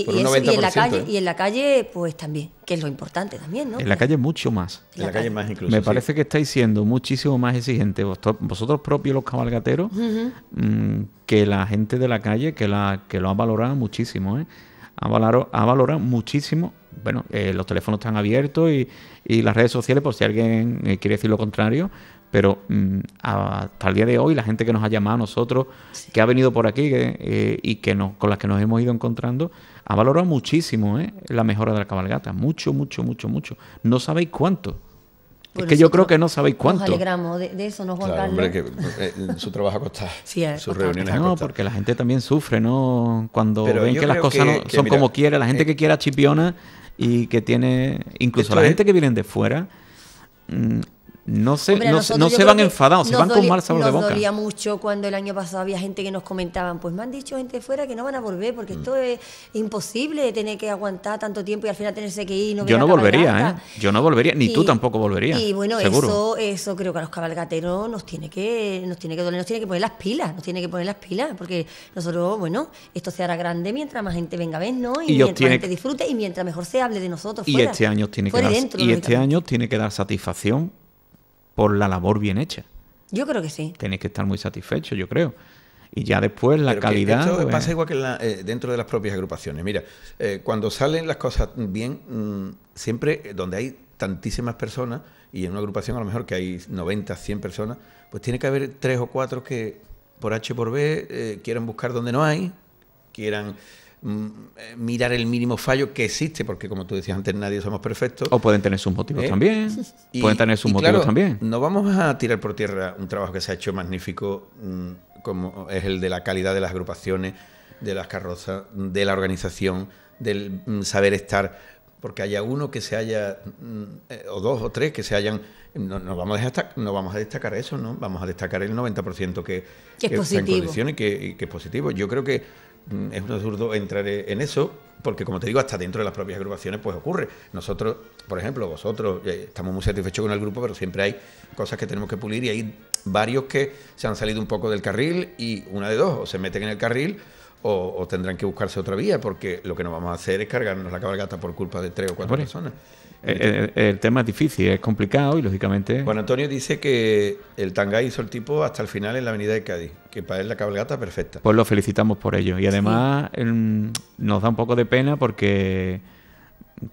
en la calle, ¿eh? y en la calle pues también que es lo importante también, ¿no? En la calle mucho más. En la, calle, más incluso. Me parece que estáis siendo muchísimo más exigentes vosotros, propios los cabalgateros mm, que la gente de la calle que, la, que lo ha valorado muchísimo, ¿eh? Ha valorado, muchísimo. Bueno, eh, los teléfonos están abiertos y, y, las redes sociales, por si alguien eh, quiere decir lo contrario, pero mm, hasta el día de hoy la gente que nos ha llamado a nosotros, que ha venido por aquí eh, y que con las que nos hemos ido encontrando, ha valorado muchísimo ¿eh? la mejora de la cabalgata. Mucho, mucho, mucho, mucho. No sabéis cuánto. es que yo creo que no sabéis cuánto. Nos alegramos de, eso, Nos Juan Hombre, su trabajo ha costado. Sí, sus No, porque la gente también sufre, ¿no? Cuando ven que las cosas son como quiere. La gente eh, que quiere a Chipiona y que tiene... Incluso la gente que viene de fuera... Mm, no se, no, se van enfadados, se van con mal sabor de boca. Nos dolía mucho cuando el año pasado había gente que nos comentaban, pues me han dicho gente fuera que no van a volver porque mm. esto es imposible tener que aguantar tanto tiempo y al final tenerse que ir. No Yo no volvería, ¿eh? Yo no volvería, ni tú tampoco volverías. Y bueno, eso eso creo que a los cabalgateros nos tiene que nos tiene que doler, nos tiene que poner las pilas, nos tiene que poner las pilas porque nosotros, bueno, esto se hará grande mientras más gente venga a ¿no? Y, mientras gente disfrute y mientras mejor se hable de nosotros. y este año tiene que y este año tiene que dar satisfacción por la labor bien hecha. Yo creo que sí. Tenéis que estar muy satisfecho, yo creo. Y ya después la calidad. Esto pues, pasa igual que eh, dentro de las propias agrupaciones. Mira, eh, cuando salen las cosas bien, mm, siempre eh, donde hay tantísimas personas, y en una agrupación a lo mejor que hay 90, 100 personas, pues tiene que haber tres o cuatro que por H por B quieran buscar donde no hay, quieran Mm, eh, mirar el mínimo fallo que existe, porque como tú decías antes, nadie somos perfectos. O pueden tener sus motivos eh, también. Y, pueden tener sus motivos también. No vamos a tirar por tierra un trabajo que se ha hecho magnífico, mm, como es el de la calidad de las agrupaciones, de las carrozas, de la organización, del mm, saber estar. Porque haya uno que se haya, eh, o dos o tres que se hayan no, vamos a destacar, no vamos a destacar eso, ¿no? Vamos a destacar el 90% que, que, en condiciones y que, es positivo. Yo creo que Mm, es un absurdo entrar e-, en eso, porque como te digo, hasta dentro de las propias agrupaciones pues ocurre. Nosotros, por ejemplo, vosotros, eh, estamos muy satisfechos con el grupo, pero siempre hay cosas que tenemos que pulir y hay varios que se han salido un poco del carril y una de dos, o se meten en el carril o, tendrán que buscarse otra vía, porque lo que no vamos a hacer es cargarnos la cabalgata por culpa de tres o cuatro personas. Eh, eh, el, tema es difícil, es complicado y lógicamente. Juan Antonio dice que el tangá hizo el tipo hasta el final en la avenida de Cádiz, que para él la cabalgata perfecta. Pues lo felicitamos por ello. Y además em, nos da un poco de pena porque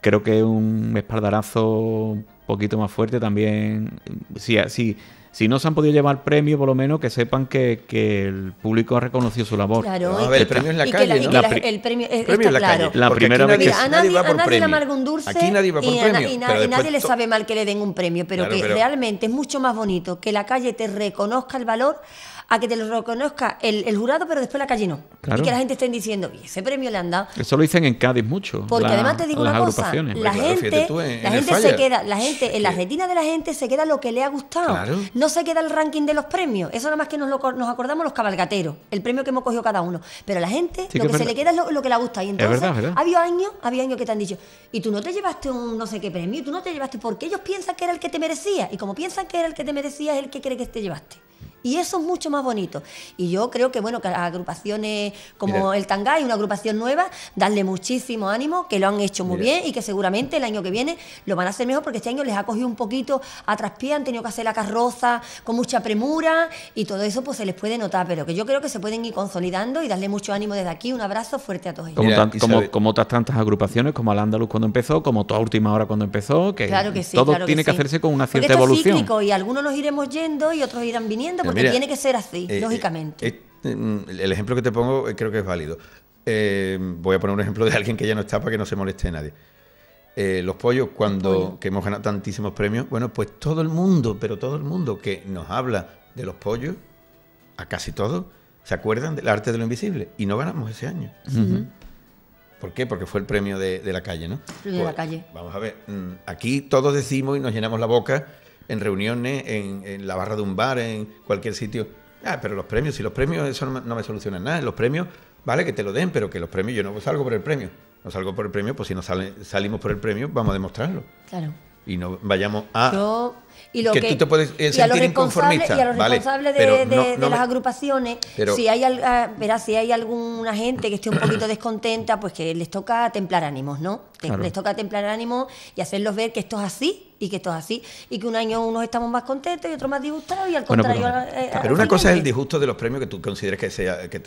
creo que un espaldarazo un poquito más fuerte también. Si, si si no se han podido llevar premio, por lo menos que sepan que, que el público ha reconocido su labor. Claro, a ver, el premio es la calle, ¿no? El premio, en la calle. La primera vez que nadie, va por un aquí nadie premio, nadie le sabe mal que le den un premio, pero que realmente es mucho más bonito que la calle te reconozca el valor a que te lo reconozca el, jurado, pero después la calle no. Y que la gente esté diciendo, y ese premio le han dado. Eso lo dicen en Cádiz mucho. Porque además te digo una cosa, la gente, se queda, la gente, en la retina de la gente se queda lo que le ha gustado. No se queda el ranking de los premios. Eso nada más que nos, nos acordamos los cabalgateros, el premio que hemos cogido cada uno. Pero la gente, lo que, se le queda es lo, que le gusta Y entonces, verdad, verdad. había años, había años que te han dicho, y tú no te llevaste un no sé qué premio, tú no te llevaste porque ellos piensan que era el que te merecía. Y como piensan que era el que te merecía, es el que cree que te llevaste. Y eso es mucho más bonito. Y yo creo que, bueno, que agrupaciones como el Tangá... ...y una agrupación nueva, darle muchísimo ánimo, que lo han hecho muy bien y que seguramente el año que viene lo van a hacer mejor porque este año les ha cogido un poquito a traspié, han tenido que hacer la carroza con mucha premura y todo eso pues se les puede notar, pero que yo creo que se pueden ir consolidando y darle mucho ánimo desde aquí. Un abrazo fuerte a todos ellos. Como, otras tantas agrupaciones, como al Andaluz cuando empezó, como toda última hora cuando empezó, que, todo tiene que, hacerse con una cierta evolución. y algunos nos iremos yendo y otros irán viniendo tiene que ser así, eh, eh, lógicamente. Eh, mm, el ejemplo que te pongo creo que es válido. voy a poner un ejemplo de alguien que ya no está para que no se moleste nadie. los pollos, cuando que hemos ganado tantísimos premios, bueno, pues todo el mundo, pero todo el mundo que nos habla de los pollos, a casi todos, se acuerdan del arte de lo invisible. Y no ganamos ese año. ¿Por qué? Porque fue el premio de, la calle, ¿no? De la pues, calle. Vamos a ver, mm, aquí todos decimos y nos llenamos la boca en reuniones, en, la barra de un bar, en cualquier sitio. Ah, pero los premios, si los premios, eso no, me soluciona nada. Los premios, vale que te lo den, pero que los premios, yo no salgo por el premio. No salgo por el premio, pues si no salimos por el premio, vamos a demostrarlo. Claro. Y no vayamos a. Yo y que, tú te puedes eh, a los responsables de, las agrupaciones, si, hay, verás, si hay alguna gente que esté un poquito descontenta, pues que les toca templar ánimos, ¿no? Les toca templar ánimos y hacerlos ver que esto es así y que esto es así y que un año unos estamos más contentos y otros más disgustados y al contrario pero, eh, una cosa es el disgusto de los premios que tú consideres que sea que,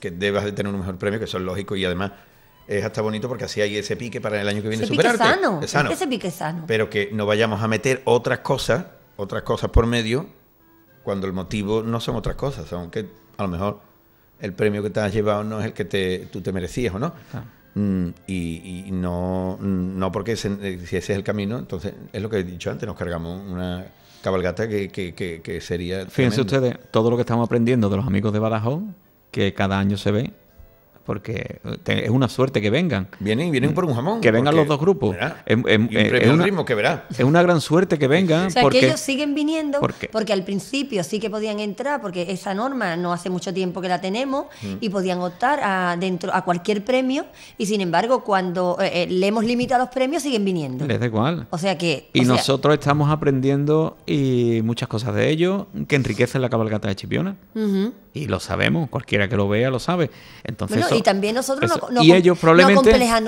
que debas de tener un mejor premio que son lógicos y además es hasta bonito porque así hay ese pique para el año que viene es Pero que no vayamos a meter otras cosas, otras cosas por medio, cuando el motivo no son otras cosas, aunque a lo mejor el premio que te has llevado no es el que tú te merecías o no. Mm, y, no, mm, no porque eh, si ese es el camino, entonces es lo que he dicho antes, nos cargamos una cabalgata que, que, que, sería... Fíjense ustedes, todo lo que estamos aprendiendo de los amigos de Badajoz, que cada año se ve, porque es una suerte que vengan. Vienen, vienen mm, por un jamón. Que vengan los dos grupos. es, un ritmo que verá. es una gran suerte que vengan. O sea, que ellos siguen viniendo porque, al principio sí que podían entrar, porque esa norma no hace mucho tiempo que la tenemos mm. y podían optar a, dentro, a cualquier premio y sin embargo cuando eh, eh, le hemos limitado los premios siguen viniendo. Les da igual. O sea que... y nosotros estamos aprendiendo y muchas cosas de ellos que enriquecen la cabalgata de Chipiona y lo sabemos, cualquiera que lo vea lo sabe. Entonces, bueno, y también nosotros no, no, y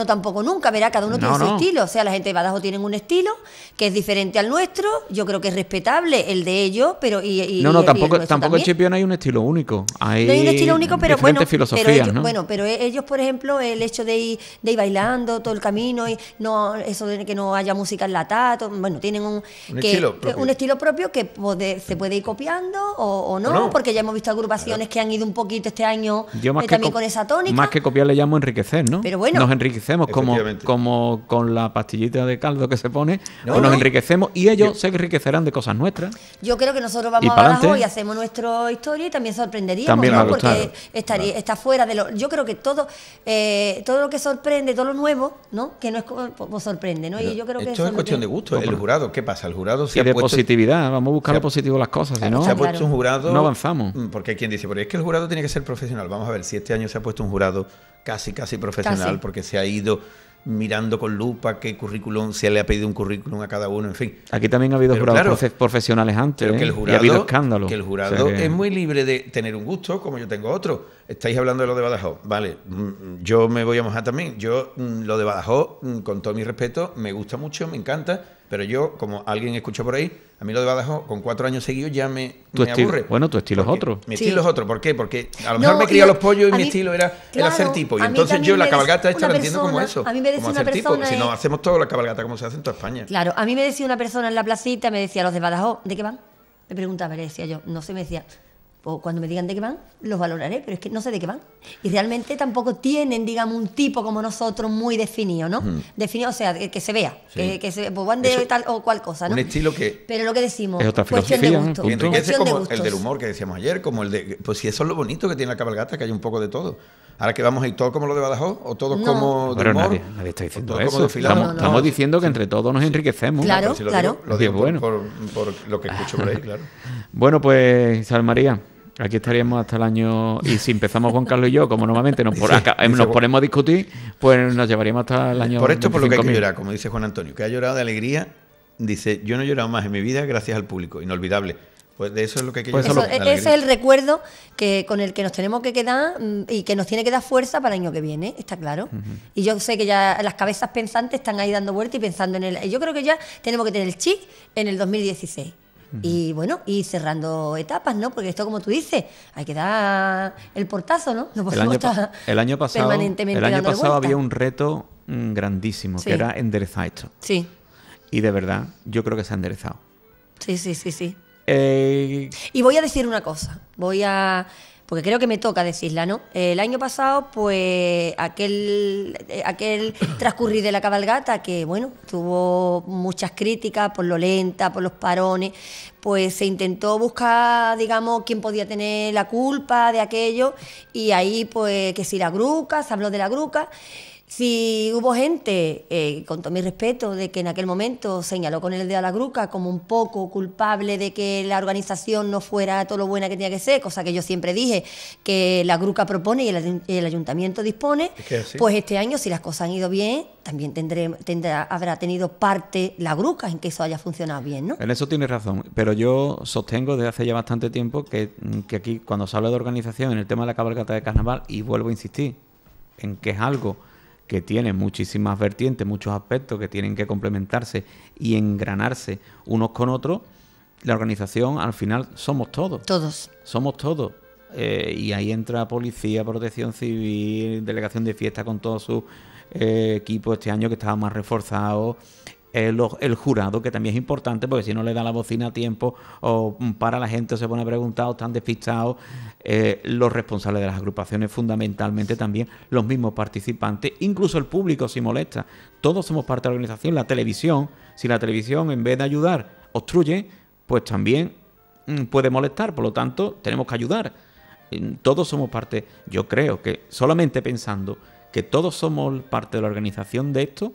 tampoco nunca, verá, cada uno tiene su estilo, o sea, la gente de Badajoz tiene un estilo que es diferente al nuestro, yo creo que es respetable el de ellos, pero y, No, no, tampoco tampoco en Chipiona hay un estilo único. Hay no hay un estilo único, pero bueno, filosofías, pero bueno, pero e-, ellos, por ejemplo, el hecho de ir, de ir bailando todo el camino y no eso de que no haya música enlatada, bueno, tienen un, estilo propio. que se puede ir copiando o no, porque ya hemos visto agrupaciones que han ido un poquito este año eh, también con esa tónica. Más que copiar le llamo enriquecer, ¿no? Pero bueno. Nos enriquecemos como, como con la pastillita de caldo que se pone, o pues nos enriquecemos y ellos se enriquecerán de cosas nuestras. Yo creo que nosotros vamos y a abajo y hacemos nuestra historia y también sorprenderíamos, ¿no? Porque está fuera de lo... Yo creo que todo, eh, todo lo que sorprende, todo lo nuevo, ¿no? Que no es como pues, pues sorprende, ¿no? y yo creo que esto es cuestión de gusto. ¿eh? El jurado, ¿qué pasa? El jurado se y de positividad, vamos a buscar positivo las cosas, ¿no? ha un jurado... No avanzamos. Porque hay quien dice pero es que el jurado tiene que ser profesional. Vamos a ver, si este año se ha puesto un jurado casi, casi profesional, porque se ha ido mirando con lupa qué currículum, se le ha pedido un currículum a cada uno, en fin. Aquí también ha habido jurados profesionales antes, el ¿eh? y ha habido escándalos. Que el jurado es muy libre de tener un gusto como yo tengo otro, estáis hablando de lo de Badajoz. Vale, mm, mm, yo me voy a mojar también. Yo mm, lo de Badajoz, con todo mi respeto, me gusta mucho, me encanta, pero yo, como alguien escucha por ahí, a mí lo de Badajoz, con cuatro años seguidos, ya me, aburre. Bueno, tu estilo es otro. Mi estilo es otro. ¿Por qué? Porque a lo mejor me cría los pollos y mi estilo era ser el hacer tipo. Y entonces yo la cabalgata esta la entiendo como eso. A mí me decía como una persona tipo. Si no, hacemos todo la cabalgata como se hace en toda España. Claro, a mí me decía una persona en la placita, me decía, los de Badajoz, ¿de qué van? Me preguntaba, le decía yo, no se me decía, cuando me digan de qué van, los valoraré, pero es que no sé de qué van. Y realmente tampoco tienen, digamos, un tipo como nosotros muy definido, ¿no? Mm. Definido, o sea, que, se vea, que, se pues van de tal o cual cosa, ¿no? Un estilo que... Pero lo que decimos, es otra cuestión de gusto. enriquece como el del humor que decíamos ayer, como el de... Pues si eso es lo bonito que tiene la cabalgata, que hay un poco de todo. Ahora que vamos a ir todos como lo de Badajoz o todos como de Pero nadie, nadie, está diciendo eso. Estamos, diciendo que entre todos nos enriquecemos. Claro, claro. lo por, bueno. por, lo que escucho por ahí, claro. bueno, pues, Sal María, Aquí estaríamos hasta el año. Y si empezamos Juan Carlos y yo, como normalmente nos, eh, ponemos a discutir, pues nos llevaríamos hasta el año. Por esto, por lo que hay que llorar, como dice Juan Antonio, que ha llorado de alegría. Dice: Yo no he llorado más en mi vida gracias al público, inolvidable. Pues de eso es lo que hay que pues e-, Ese es el recuerdo que, con el que nos tenemos que quedar mm, y que nos tiene que dar fuerza para el año que viene, está claro. Y yo sé que ya las cabezas pensantes están ahí dando vuelta y pensando en él. Yo creo que ya tenemos que tener el chip en el 2016. Y bueno, y cerrando etapas, ¿no? Porque esto, como tú dices, hay que dar el portazo, ¿no? No podemos el año, estar pasado, El año pasado había un reto mm, grandísimo, que era enderezar esto. Sí. Y de verdad, yo creo que se ha enderezado. Sí, sí, sí, sí. Eh, y voy a decir una cosa. Voy a porque creo que me toca decirla, ¿no? El año pasado, pues aquel, eh, aquel transcurrir de la cabalgata, que bueno, tuvo muchas críticas por lo lenta, por los parones, pues se intentó buscar, digamos, quién podía tener la culpa de aquello, y ahí, pues, que si la gruca, se habló de la gruca. Si hubo gente, eh, con todo mi respeto, de que en aquel momento señaló con el de a la gruca como un poco culpable de que la organización no fuera todo lo buena que tenía que ser, cosa que yo siempre dije, que la gruca propone y el, ayuntamiento dispone, pues este año, si las cosas han ido bien, también tendrá, habrá tenido parte la gruca en que eso haya funcionado bien, ¿no? En eso tienes razón, pero yo sostengo desde hace ya bastante tiempo que, que aquí, cuando se habla de organización en el tema de la cabalgata de carnaval, y vuelvo a insistir, en que es algo que tiene muchísimas vertientes, muchos aspectos que tienen que complementarse y engranarse unos con otros, la organización al final somos todos. Todos. Somos todos. Eh, y ahí entra policía, protección civil, delegación de fiesta con todo su eh, equipo este año que estaba más reforzado, eh, el, jurado, que también es importante, porque si no le da la bocina a tiempo o mm, para la gente se pone a preguntar están despistados, eh, los responsables de las agrupaciones, fundamentalmente también los mismos participantes, incluso el público si molesta. Todos somos parte de la organización, la televisión, si la televisión en vez de ayudar obstruye, pues también mm, puede molestar, por lo tanto tenemos que ayudar. Mm, todos somos parte, yo creo que solamente pensando que todos somos parte de la organización de esto,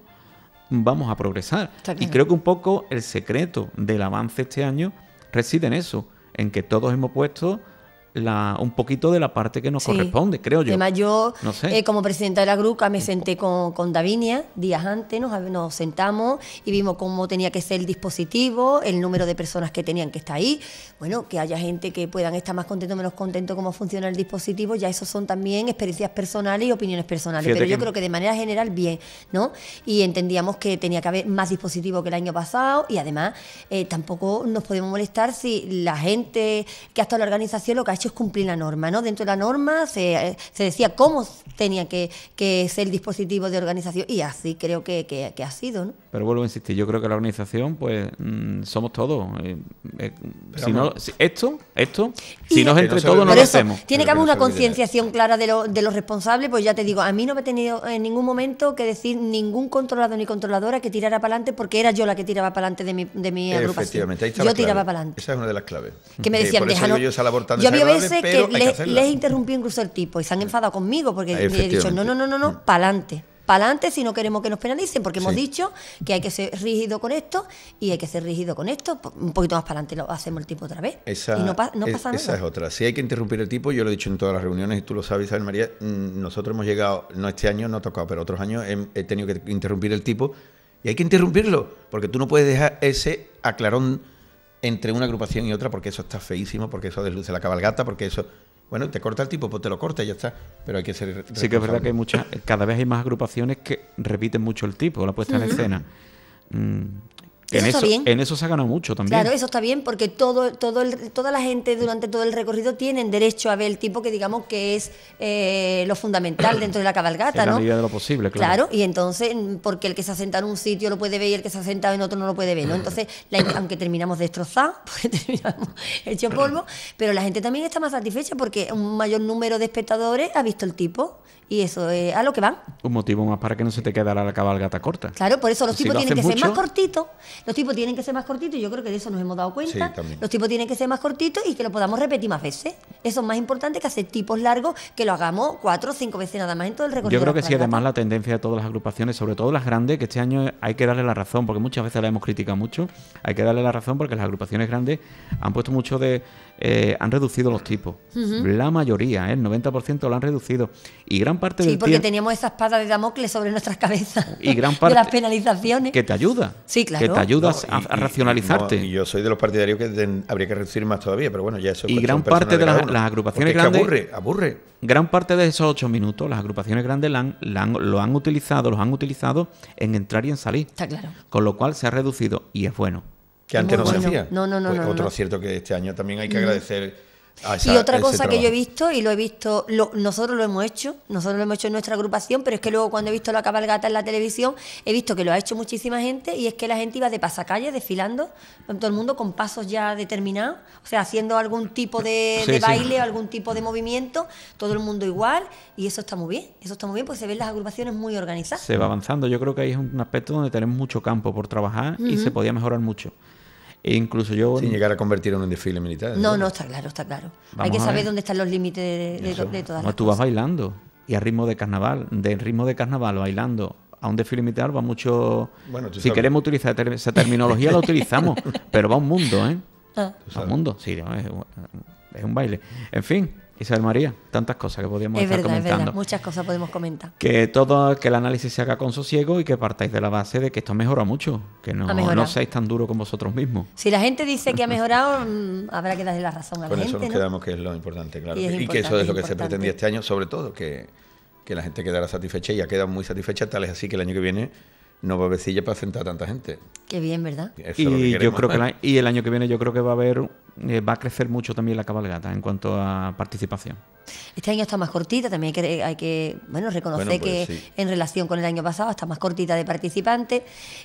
vamos a progresar. Y creo que un poco el secreto del avance este año reside en eso, en que todos hemos puesto un poquito de la parte que nos corresponde, creo yo. Además, yo, eh, como presidenta de la Gruca, me senté con, Davinia días antes, nos, nos sentamos y vimos cómo tenía que ser el dispositivo, el número de personas que tenían que estar ahí. Bueno, que haya gente que puedan estar más contento o menos contento cómo funciona el dispositivo, ya eso son también experiencias personales y opiniones personales. Pero yo creo que de manera general, bien, ¿no? Y entendíamos que tenía que haber más dispositivos que el año pasado y además eh, tampoco nos podemos molestar si la gente que ha estado en la organización lo que ha hecho cumplir la norma, ¿no? Dentro de la norma eh, se, decía cómo tenía que, que, ser el dispositivo de organización y así creo que, que, ha sido, ¿no? Pero vuelvo a insistir, yo creo que la organización, pues, mm, somos todos. Eh, eh, si no, esto, esto, si es entre todos, no lo hacemos. Tiene que haber una concienciación clara de, de los responsables, pues ya te digo, a mí no me he tenido en ningún momento que decir ningún controlador ni controladora que tirara para adelante porque era yo la que tiraba para adelante de mi, de mi agrupación. yo tiraba para adelante. Esa es una de las claves. Que me decían, veces que, les, les interrumpí incluso el tipo y se han enfadado conmigo porque me he dicho, no, no, no, no, no, mm. para adelante, para adelante si no queremos que nos penalicen, porque hemos dicho que hay que ser rígido con esto y hay que ser rígido con esto. Un poquito más para adelante lo hacemos el tipo otra vez. Esa, y no, es, pasa nada. Esa es otra. Si hay que interrumpir el tipo, yo lo he dicho en todas las reuniones y tú lo sabes, Isabel María, mm, nosotros hemos llegado, no este año, no ha tocado, pero otros años he tenido que interrumpir el tipo y hay que interrumpirlo, porque tú no puedes dejar ese aclarón entre una agrupación y otra, porque eso está feísimo, porque eso desluce la cabalgata, porque eso... Bueno, te corta el tipo, pues te lo corta y ya está. Pero hay que ser... Sí que es verdad que hay muchas, cada vez hay más agrupaciones que repiten mucho el tipo, la puesta en escena. Mm, en eso, en eso se ha ganado mucho también. Claro, eso está bien porque todo, todo toda la gente durante todo el recorrido tiene derecho a ver el tipo que digamos que es eh, lo fundamental dentro de la cabalgata, en la medida de lo posible, claro. Claro, y entonces, porque el que se asenta en un sitio lo puede ver y el que se asenta en otro no lo puede ver, Entonces, aunque terminamos destrozados, porque terminamos hecho polvo, pero la gente también está más satisfecha porque un mayor número de espectadores ha visto el tipo y eso es eh, a lo que van. Un motivo más para que no se te quedara la cabalgata corta. Claro, por eso los tipos tienen que ser más cortitos. Los tipos tienen que ser más cortitos y yo creo que de eso nos hemos dado cuenta. los tipos tienen que ser más cortitos y que lo podamos repetir más veces. Eso es más importante que hacer tipos largos que lo hagamos cuatro o cinco veces nada más en todo el recorrido. Yo creo que sí, además la tendencia de todas las agrupaciones, sobre todo las grandes, que este año hay que darle la razón, porque muchas veces la hemos criticado mucho, hay que darle la razón porque las agrupaciones grandes han puesto mucho de eh, han reducido los tipos. La mayoría, ¿eh? el 90% lo han reducido. Y gran parte sí, porque teníamos esa espada de Damocles sobre nuestras cabezas. Y gran parte. de las penalizaciones. Que te ayuda. Sí, claro. Que te ayuda a, racionalizarte. Y, yo soy de los partidarios que habría que reducir más todavía, pero bueno, ya eso es Y gran parte de, las, las agrupaciones es que aburre, aburre. Gran parte de esos ocho minutos, las agrupaciones grandes lo han utilizado, los han utilizado en entrar y en salir. Está claro. Con lo cual se ha reducido y es bueno que antes no No, no, no, pues Otro cierto que este año también hay que mm. agradecer. A esa, y otra cosa que yo he visto, y lo he visto, lo, nosotros lo hemos hecho, nosotros lo hemos hecho en nuestra agrupación, pero es que luego cuando he visto la cabalgata en la televisión, he visto que lo ha hecho muchísima gente y es que la gente iba de pasacalle desfilando, todo el mundo con pasos ya determinados, o sea, haciendo algún tipo de, baile algún tipo de movimiento, todo el mundo igual, y eso está muy bien, eso está muy bien, porque se ven las agrupaciones muy organizadas. Se va avanzando, yo creo que ahí es un aspecto donde tenemos mucho campo por trabajar y se podía mejorar mucho. E incluso yo... Sin llegar a convertirlo en un desfile militar. No, no, está claro, está claro. Hay que saber dónde están los límites de, todas las cosas tú vas bailando y a ritmo de carnaval, de ritmo de carnaval bailando a un desfile militar va mucho... Bueno, si queremos utilizar esa terminología la utilizamos, pero va a un mundo, ¿eh? Ah. un mundo, sí, es un baile. En fin, Isabel María, tantas cosas que podíamos es estar verdad, comentando. Es verdad, muchas cosas podemos comentar. Que todo, que el análisis se haga con sosiego y que partáis de la base de que esto mejora mucho, que no, seáis tan duros con vosotros mismos. Si la gente dice que ha mejorado, mm, habrá que darle la razón a la gente. Con eso nos quedamos que es lo importante, claro. Y, que eso es, lo que se pretendía este año, sobre todo, que, la gente quedara satisfecha y ya queda muy satisfecha, tal es así que el año que viene no va a haber silla para sentar a tanta gente. Qué bien, ¿verdad? y, yo creo que y el año que viene yo creo que va a haber eh, va a crecer mucho también la cabalgata en cuanto a participación. Este año está más cortita, también hay que, hay que bueno, reconocer pues que en relación con el año pasado está más cortita de participantes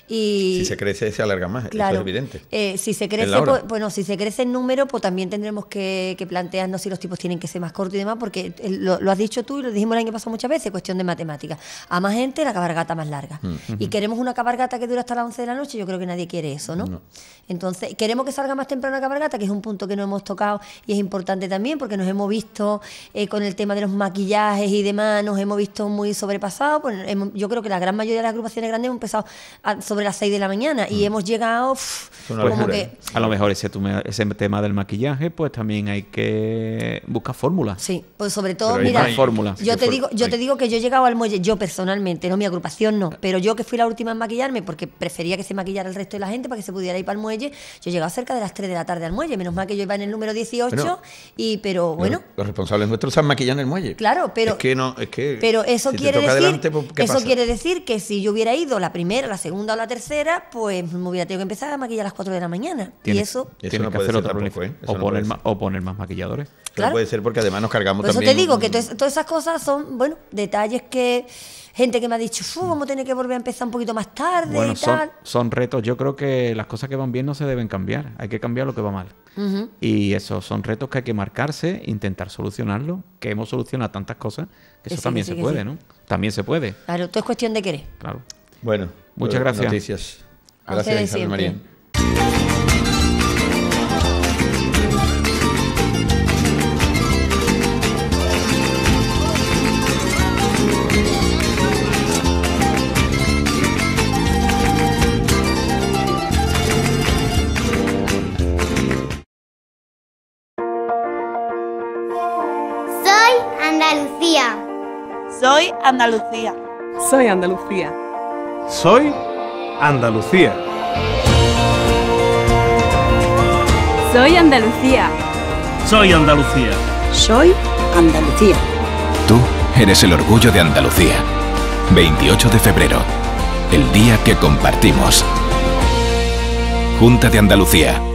y... Si se crece, se alarga más, es evidente. Eh, si se crece, pues, bueno, si se crece en número, pues también tendremos que, plantearnos si los tipos tienen que ser más cortos y demás, porque eh, lo, has dicho tú y lo dijimos el año pasado muchas veces, cuestión de matemáticas. A más gente, la cabalgata más larga. Mm. Y queremos una cabalgata que dure hasta las 11 de la noche, yo creo que nadie quiere eso, ¿no? Entonces, queremos que salga más temprano la cabalgata, que es un punto que no hemos tocado y es importante también porque nos hemos visto eh, con el tema de los maquillajes y demás, nos hemos visto muy sobrepasados. Pues, yo creo que la gran mayoría de las agrupaciones grandes hemos empezado sobre las 6 de la mañana y mm. hemos llegado ¿eh? A lo mejor ese, tema del maquillaje, pues también hay que buscar fórmulas. Sí, pues sobre todo, mira, yo, te digo, yo te digo que yo he llegado al muelle, yo personalmente, no mi agrupación no, pero yo que fui la última en maquillarme porque prefería que se maquillara el resto de la gente para que se pudiera ir para el muelle, yo he llegado cerca de las tres de la tarde al muelle, menos más que yo iba en el número 18, y, pero bueno. Los responsables nuestros se han en el muelle. Claro, pero. Es que no, es que. Pero eso quiere decir. Pues, eso quiere decir que si yo hubiera ido la primera, la segunda o la tercera, pues me hubiera tenido que empezar a maquillar a las 4 de la mañana. y eso. que hacer o, poner más, maquilladores. Claro. puede ser porque además nos cargamos también. Eso te digo, que todas esas cosas son, bueno, detalles que gente que me ha dicho, vamos a tener que volver a empezar un poquito más tarde y tal. Son, retos, yo creo que las cosas que van bien no se deben cambiar, hay que cambiar lo que va mal. Y eso son retos que hay que marcarse, intentar solucionarlo, que hemos solucionado tantas cosas, que eso también se puede, ¿no? También se puede. Claro, todo es cuestión de querer. Claro. Bueno, muchas pues, gracias. Noticias. Gracias, Isabel María. Soy Andalucía. Soy Andalucía. Soy Andalucía. Soy Andalucía. Soy Andalucía. Tú eres el orgullo de Andalucía. 28 de febrero, el día que compartimos. Junta de Andalucía.